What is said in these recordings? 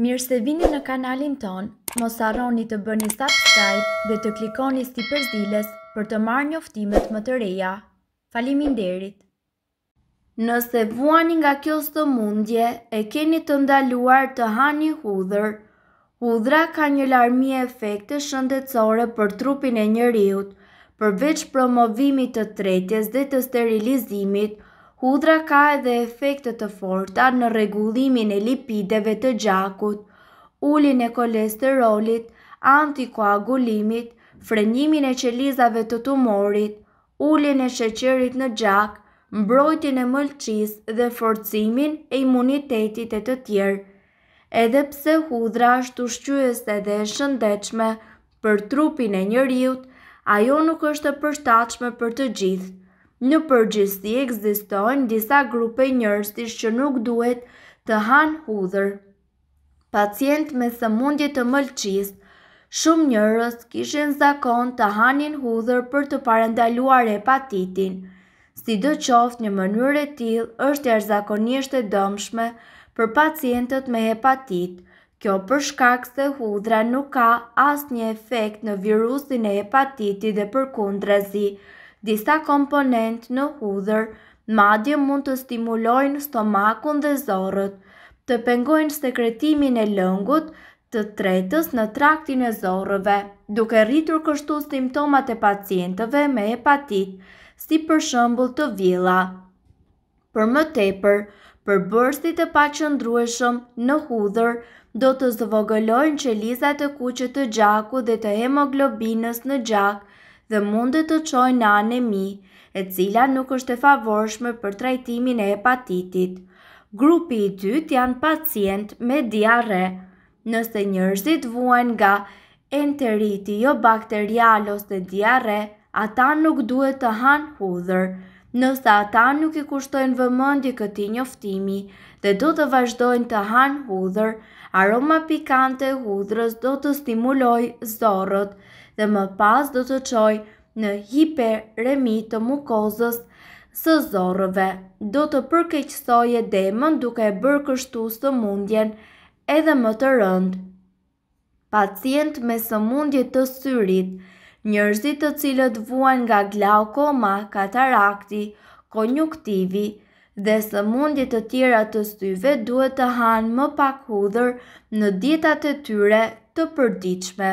Mirë se vini në kanalin ton, mos arroni të bëni subscribe dhe të klikoni sti përzilës për të marrë një më të reja. Falimin derit! Nëse vuani nga kjo së të mundje, e keni të ndaluar të hani hudhër, hudhra ka një larmi e efekte shëndetsore për trupin e njëriut, përveç promovimit të tretjes dhe të sterilizimit, Hudra ka edhe efekte të forta në regullimin e lipideve të gjakut, ullin e kolesterolit, antikoagulimit, frenimin e qelizave të tumorit, ullin e sheqerit në gjak, mbrojtin e mëlqis dhe forcimin e imunitetit e të tjerë. Edhe pse hudra është ushqyese dhe e shëndechme për trupin e njëriut, ajo nuk është e për të gjithë. Në përgjithësi ekzistojnë disa grupe njerëzish që nuk duhet të hanë hudhër. Pacient me sëmundje të mëlçisë, shumë njerëz kishin zakon të hanin hudhër për të parandaluar hepatitin. Si do qoftë një mënyrë e tillë është jashtëzakonisht e dëmshme për pacientët me hepatit. Kjo për shkak se hudhra nuk ka asnjë efekt në virusin e hepatitit dhe përkundrazi. kundrezi, disa komponent në hudhër, madje mund të stimulojnë stomakun dhe zorët, të pengojnë sekretimin e lëngut të tretës në traktin e zorëve, duke rritur kështu simptomat e pacientëve me hepatit, si për shëmbull të vila. Për më tepër, për bërstit e pa qëndrueshëm në hudhër, do të zvogëlojnë që lizat e kuqet të gjaku dhe të hemoglobinës në gjak, dhe mundet të qojnë në anemi, e cila nuk është e favorshme për trajtimin e hepatitit. Grupi i dytë janë pacient me diare, nëse njërzit vuen nga enteriti jo bakterial ose diare, ata nuk duhet të hanë hudhër, nëse ata nuk i kushtojnë vëmëndi këti njoftimi dhe do të vazhdojnë të hanë hudhër, aroma pikante hudhërës do të stimuloj zorët dhe më pas do të qoj në hiperemi të mukozës së zorëve. Do të përkeqësoj e demën duke e bërë kështu së mundjen edhe më të rëndë. Pacient me së mundjet të syrit, njërzit të cilët vuan nga glaukoma, katarakti, konjuktivi, dhe së mundit të tjera të syve duhet të hanë më pak hudhër në dietat e tyre të përdiqme.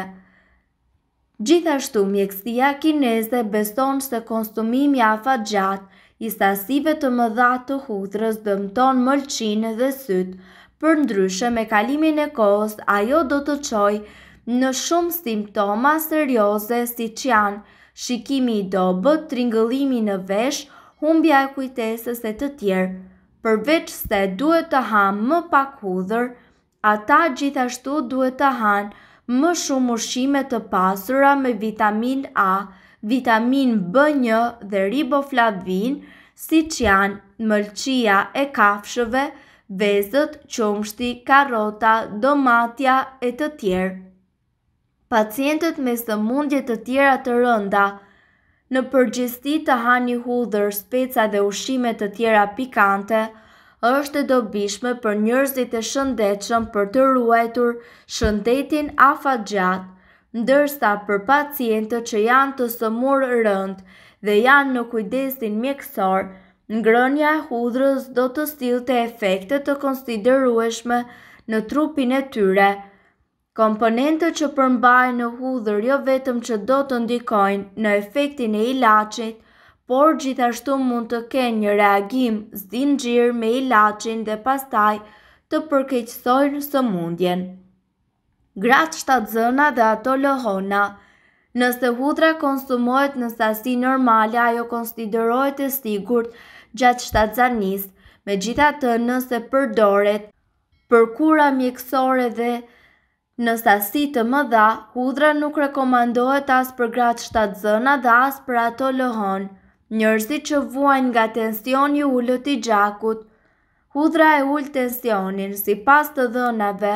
Gjithashtu, mjekësia kineze beson se konsumimi afa gjatë i sasive të mëdha të hudrës dëmton mëlqinë dhe sytë, për ndryshë me kalimin e kohës ajo do të qoj në shumë simptoma serioze si që janë, shikimi i dobët, tringëllimi në vesh, humbja e kujtesës e të tjerë. Përveç se duhet të hanë më pak hudrë, ata gjithashtu duhet të hanë më shumë ushqime të pasura me vitamin A, vitamin B1 dhe riboflavin, si që janë mëlqia e kafshëve, vezët, qomshti, karota, domatja e të tjerë. Pacientët me së mundje të tjera të rënda, në përgjistit të hani hudhër, speca dhe ushqime të tjera pikante, është e dobishme për njërzit e shëndetshëm për të ruajtur shëndetin afa gjatë, ndërsa për pacientët që janë të sëmur rënd dhe janë në kujdesin mjekësor, grënja e hudrës do të stilë të efekte të konsiderueshme në trupin e tyre. Komponente që përmbajnë në hudrë jo vetëm që do të ndikojnë në efektin e ilacit, por gjithashtu mund të ke një reagim zinxhir me ilaçin dhe pastaj të përkeqësojnë sëmundjen. Gratë shtatzëna dhe ato lohona Nëse hudra konsumohet në sasi normale, ajo konsiderohet e sigurt gjatë shtatzanis, me gjitha të nëse përdoret për kura mjekësore dhe në sasi të më dha, hudra nuk rekomandohet as për gratë shtatzëna dhe as për ato lohonë njërësi që vuajnë nga tensioni ullët i gjakut. Hudra e ullë tensionin, si pas të dhënave,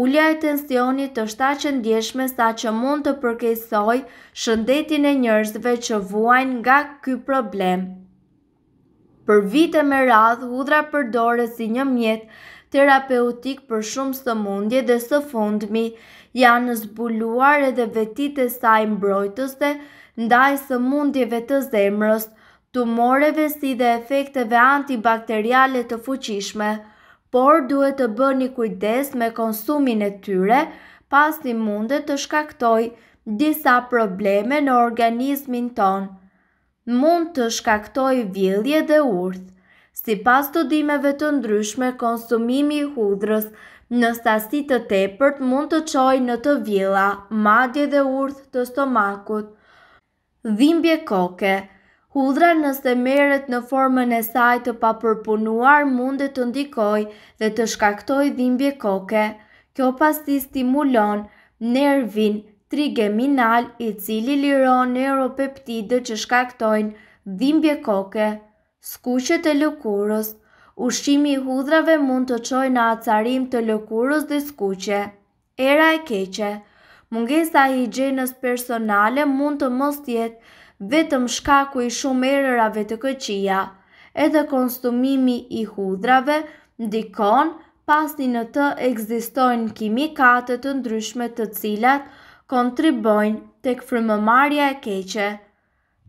ullja e tensionit të shta që ndjeshme sa që mund të përkesoj shëndetin e njërësve që vuajnë nga këj problem. Për vite me radhë, hudra përdore si një mjetë terapeutik për shumë së mundje dhe së fundmi, janë zbuluar edhe vetit e saj mbrojtëse, ndaj së mundjeve të zemrës, tumoreve si dhe efekteve antibakteriale të fuqishme, por duhet të bëni kujdes me konsumin e tyre pas një mundet të shkaktoj disa probleme në organizmin ton. Mund të shkaktoj vilje dhe urth. Si pas të dimeve të ndryshme, konsumimi i hudrës në stasit të tepërt mund të qoj në të vila, madje dhe urth të stomakut – dhimbje koke. Hudra nëse meret në formën e saj të papërpunuar mundet të ndikoj dhe të shkaktoj dhimbje koke. Kjo pas ti stimulon nervin trigeminal i cili liron neuropeptide që shkaktojnë dhimbje koke. Skuqet e lëkurës Ushqimi i hudrave mund të qoj në acarim të lëkurës dhe skuqe. Era e keqe Mungesa e higjienës personale mund të mos jetë vetëm shkaku i shumë erërave të këqija. Edhe konsumimi i hudrave ndikon pasi në të ekzistojnë kimikate të ndryshme të cilat kontribojnë tek frymëmarrja e keqe.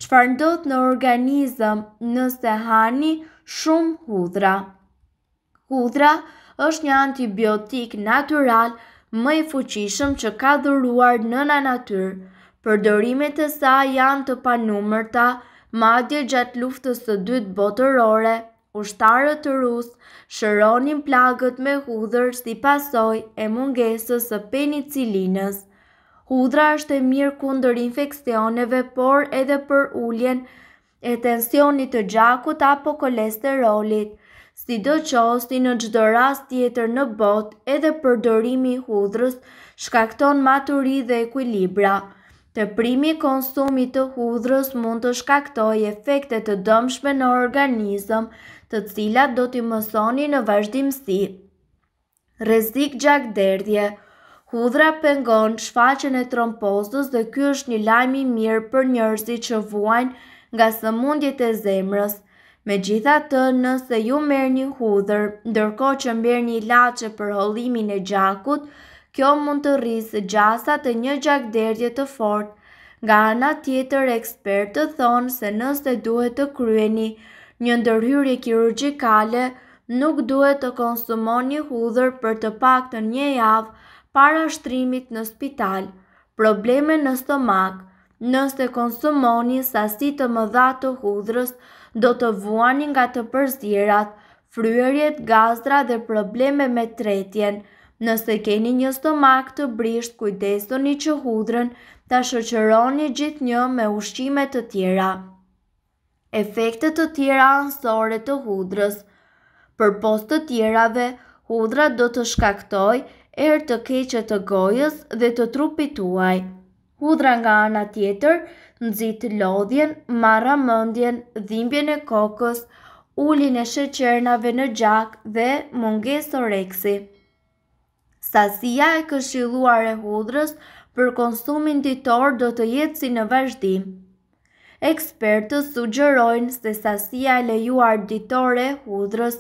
Çfarë ndodh në organizëm nëse hani shumë hudra? Hudra është një antibiotik natyral më i fuqishëm që ka dhuruar nëna natyrë. Përdorimet e sa janë të panumërta, madje gjatë luftës së dytë botërore, ushtarët të rusë shëronin plagët me hudhër si pasoj e mungesës së penicilinës. Hudra është e mirë kundër infekcioneve, por edhe për ulljen e tensionit të gjakut apo kolesterolit – Si do qosti në gjdo rast tjetër në bot edhe përdorimi hudrës shkakton maturi dhe ekwilibra. Të primi konsumit të hudrës mund të shkaktoj efekte të dëmshme në organizëm të cilat do t'i mësoni në vazhdimësi. Rezik gjak derdje Hudra pengon shfaqen e trompozës dhe kjo është një lajmi mirë për njërësi që vuajnë nga sëmundjet e zemrës. Me gjitha të nëse ju merë një hudhër, ndërko që mberë një lache për hollimin e gjakut, kjo mund të rrisë gjasa të një gjak derdje të fort. Nga ana tjetër ekspert të thonë se nëse duhet të kryeni një ndërhyrje kirurgikale, nuk duhet të konsumon një hudhër për të pak të një javë para shtrimit në spital. Probleme në stomak, nëse konsumoni sasi të më të hudhërës, do të vuani nga të përzirat, fryërjet, gazdra dhe probleme me tretjen. Nëse keni një stomak të brisht, kujdesoni që hudrën të shëqëroni gjithë një me ushqimet të tjera. Efektet të tjera ansore të hudrës Për post të tjerave, hudra do të shkaktoj erë të keqet të gojës dhe të trupituaj hudra nga ana tjetër, nëzitë lodhjen, marra mëndjen, dhimbjen e kokës, ullin e shëqernave në gjak dhe munges o reksi. Sasia e këshiluar e hudrës për konsumin ditor do të jetë si në vazhdim. Ekspertës sugjerojnë se sasia e lejuar ditor e hudrës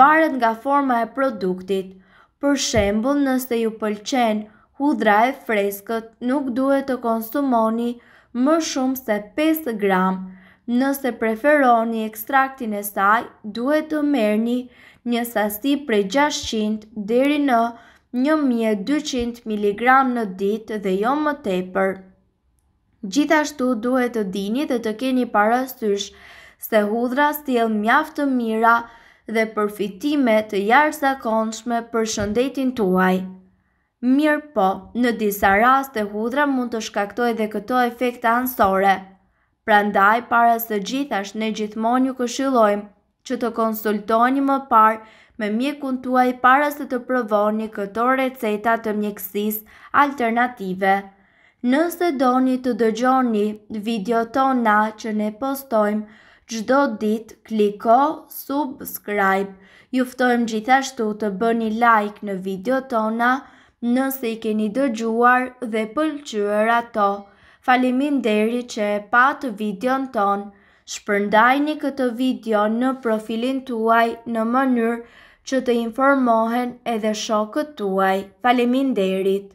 varet nga forma e produktit. Për shembul nëse ju pëlqenë hudra e freskët nuk duhet të konsumoni më shumë se 5 gram. Nëse preferoni ekstraktin e saj, duhet të merni një sasi prej 600 deri në 1200 mg në ditë dhe jo më tepër. Gjithashtu duhet të dini dhe të keni parasysh se hudra stil mjaft të mira dhe përfitime të jarë konshme për shëndetin tuaj. Mirë po, në disa raste hudra mund të shkaktoj dhe këto efekte ansore. Pra ndaj, para së gjithash, ne gjithmonë ju këshilojmë që të konsultoni më parë me mjekun tuaj para se të provoni këto receta të mjekësis alternative. Nëse doni të dëgjoni video tona që ne postojmë gjdo dit, kliko subscribe. Juftojmë gjithashtu të bëni like në video tona nëse i keni dëgjuar dhe pëlqyër ato. Falimin deri që e patë video në tonë, shpërndajni këtë video në profilin tuaj në mënyrë që të informohen edhe shokët tuaj. Falimin derit.